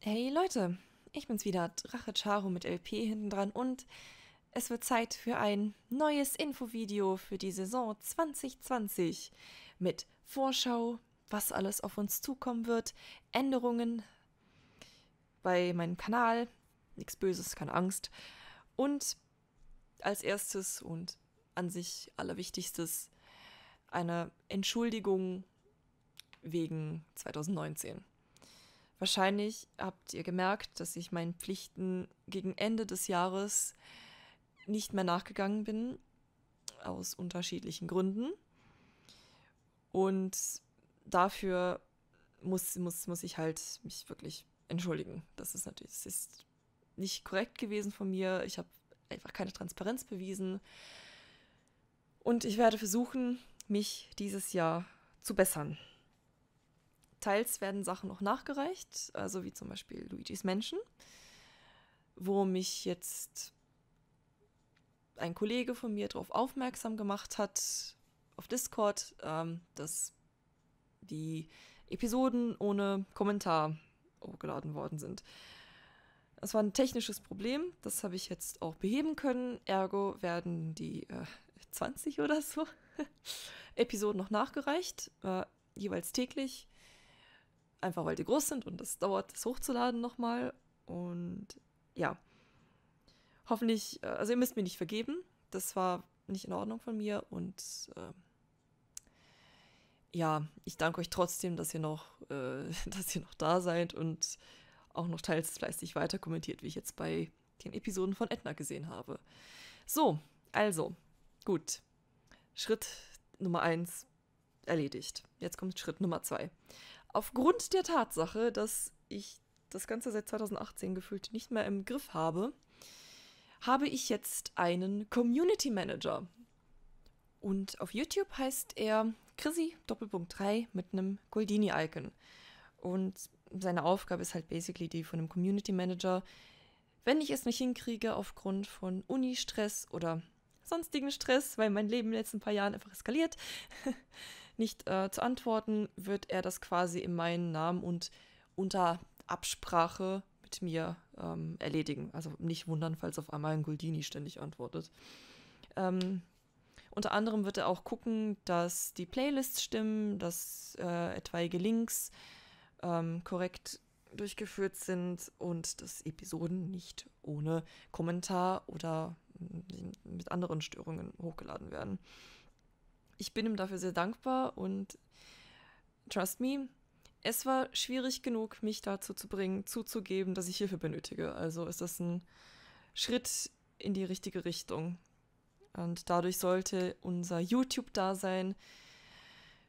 Hey Leute, ich bin's wieder, Drache Charo mit LP hinten dran und es wird Zeit für ein neues Infovideo für die Saison 2020 mit Vorschau, was alles auf uns zukommen wird, Änderungen bei meinem Kanal, nichts Böses, keine Angst und als erstes und an sich allerwichtigstes eine Entschuldigung wegen 2019. Wahrscheinlich habt ihr gemerkt, dass ich meinen Pflichten gegen Ende des Jahres nicht mehr nachgegangen bin, aus unterschiedlichen Gründen. Und dafür muss, muss, muss ich halt mich wirklich entschuldigen. Das ist natürlich das ist nicht korrekt gewesen von mir. Ich habe einfach keine Transparenz bewiesen. Und ich werde versuchen, mich dieses Jahr zu bessern. Teils werden Sachen noch nachgereicht, also wie zum Beispiel Luigis Mansion, wo mich jetzt ein Kollege von mir darauf aufmerksam gemacht hat, auf Discord, ähm, dass die Episoden ohne Kommentar hochgeladen worden sind. Das war ein technisches Problem, das habe ich jetzt auch beheben können. Ergo werden die äh, 20 oder so Episoden noch nachgereicht, äh, jeweils täglich. Einfach weil die groß sind und es dauert, das hochzuladen nochmal. Und ja, hoffentlich, äh, also ihr müsst mir nicht vergeben. Das war nicht in Ordnung von mir und äh, ja, ich danke euch trotzdem, dass ihr noch, äh, dass ihr noch da seid und auch noch teils fleißig weiter kommentiert, wie ich jetzt bei den Episoden von Edna gesehen habe. So, also, gut. Schritt Nummer 1 erledigt. Jetzt kommt Schritt Nummer 2. Aufgrund der Tatsache, dass ich das Ganze seit 2018 gefühlt nicht mehr im Griff habe, habe ich jetzt einen Community Manager. Und auf YouTube heißt er Chrissy Doppelpunkt 3 mit einem Goldini-Icon. Und seine Aufgabe ist halt basically die von einem Community Manager. Wenn ich es nicht hinkriege aufgrund von Uni-Stress oder sonstigen Stress, weil mein Leben in den letzten paar Jahren einfach eskaliert, nicht äh, zu antworten, wird er das quasi in meinen Namen und unter Absprache mit mir ähm, erledigen. Also nicht wundern, falls auf einmal ein Guldini ständig antwortet. Ähm, unter anderem wird er auch gucken, dass die Playlists stimmen, dass äh, etwaige Links ähm, korrekt durchgeführt sind und dass Episoden nicht ohne Kommentar oder mit anderen Störungen hochgeladen werden ich bin ihm dafür sehr dankbar und trust me, es war schwierig genug, mich dazu zu bringen, zuzugeben, dass ich Hilfe benötige. Also ist das ein Schritt in die richtige Richtung. Und dadurch sollte unser YouTube-Dasein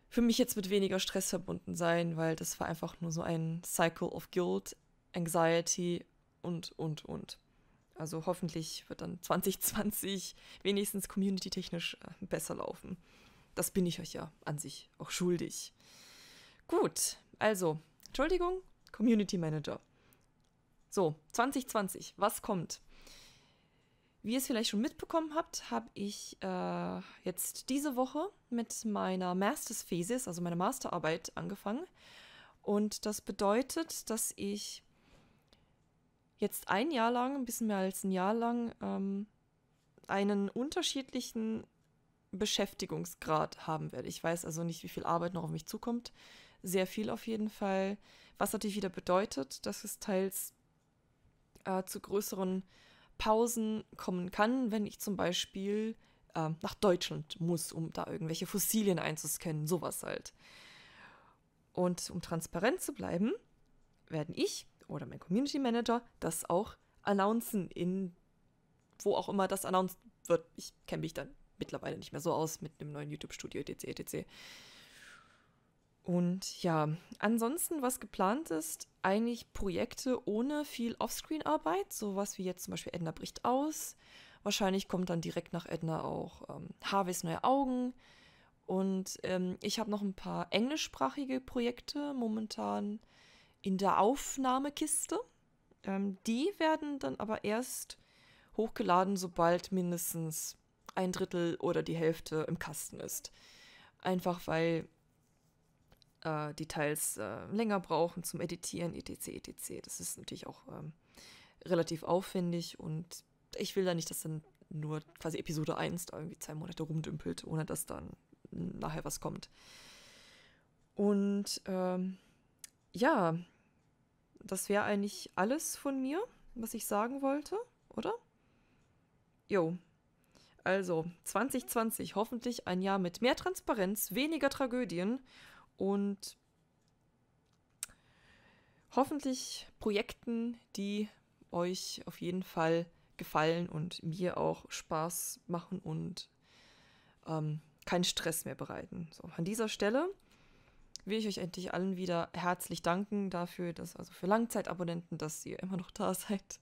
für mich jetzt mit weniger Stress verbunden sein, weil das war einfach nur so ein Cycle of Guilt, Anxiety und, und, und. Also hoffentlich wird dann 2020 wenigstens community-technisch äh, besser laufen das bin ich euch ja an sich auch schuldig. Gut, also, Entschuldigung, Community Manager. So, 2020, was kommt? Wie ihr es vielleicht schon mitbekommen habt, habe ich äh, jetzt diese Woche mit meiner Master's Thesis, also meiner Masterarbeit, angefangen. Und das bedeutet, dass ich jetzt ein Jahr lang, ein bisschen mehr als ein Jahr lang, ähm, einen unterschiedlichen Beschäftigungsgrad haben werde. Ich weiß also nicht, wie viel Arbeit noch auf mich zukommt. Sehr viel auf jeden Fall. Was natürlich wieder bedeutet, dass es teils äh, zu größeren Pausen kommen kann, wenn ich zum Beispiel äh, nach Deutschland muss, um da irgendwelche Fossilien einzuscannen, sowas halt. Und um transparent zu bleiben, werden ich oder mein Community Manager das auch announcen in wo auch immer das announced wird. Ich kenne mich dann mittlerweile nicht mehr so aus mit einem neuen YouTube-Studio etc. etc. Und ja, ansonsten, was geplant ist, eigentlich Projekte ohne viel Offscreen-Arbeit, sowas wie jetzt zum Beispiel Edna bricht aus. Wahrscheinlich kommt dann direkt nach Edna auch ähm, Harveys neue Augen. Und ähm, ich habe noch ein paar englischsprachige Projekte momentan in der Aufnahmekiste. Ähm, die werden dann aber erst hochgeladen, sobald mindestens ein Drittel oder die Hälfte im Kasten ist. Einfach weil äh, die Teils äh, länger brauchen zum Editieren, etc., etc. Das ist natürlich auch ähm, relativ aufwendig und ich will da nicht, dass dann nur quasi Episode 1 da irgendwie zwei Monate rumdümpelt, ohne dass dann nachher was kommt. Und ähm, ja, das wäre eigentlich alles von mir, was ich sagen wollte, oder? Jo, also 2020 hoffentlich ein Jahr mit mehr Transparenz, weniger Tragödien und hoffentlich Projekten, die euch auf jeden Fall gefallen und mir auch Spaß machen und ähm, keinen Stress mehr bereiten. So, an dieser Stelle will ich euch endlich allen wieder herzlich danken dafür, dass also für Langzeitabonnenten, dass ihr immer noch da seid.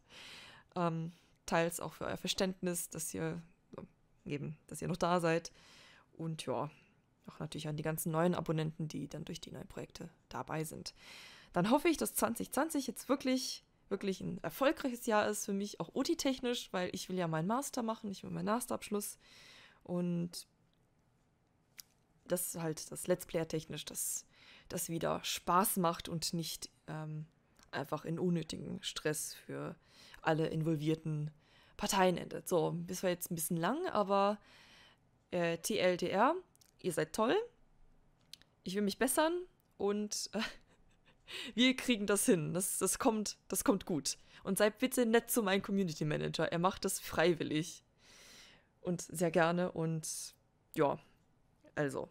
Ähm, teils auch für euer Verständnis, dass ihr eben, dass ihr noch da seid. Und ja, auch natürlich an die ganzen neuen Abonnenten, die dann durch die neuen Projekte dabei sind. Dann hoffe ich, dass 2020 jetzt wirklich, wirklich ein erfolgreiches Jahr ist für mich, auch OT-technisch, weil ich will ja meinen Master machen, ich will meinen Masterabschluss. Und dass halt das Let's Player technisch, dass das wieder Spaß macht und nicht ähm, einfach in unnötigen Stress für alle involvierten Parteien endet. So, das war jetzt ein bisschen lang, aber äh, TLDR, ihr seid toll. Ich will mich bessern und äh, wir kriegen das hin. Das, das, kommt, das kommt gut. Und seid bitte nett zu meinem Community Manager. Er macht das freiwillig. Und sehr gerne. Und ja, also.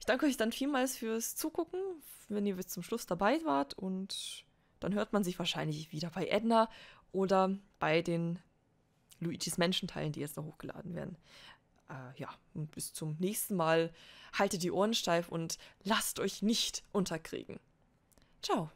Ich danke euch dann vielmals fürs Zugucken, wenn ihr bis zum Schluss dabei wart. Und dann hört man sich wahrscheinlich wieder bei Edna oder bei den Luigis Menschen teilen, die jetzt noch hochgeladen werden. Äh, ja, und bis zum nächsten Mal. Haltet die Ohren steif und lasst euch nicht unterkriegen. Ciao.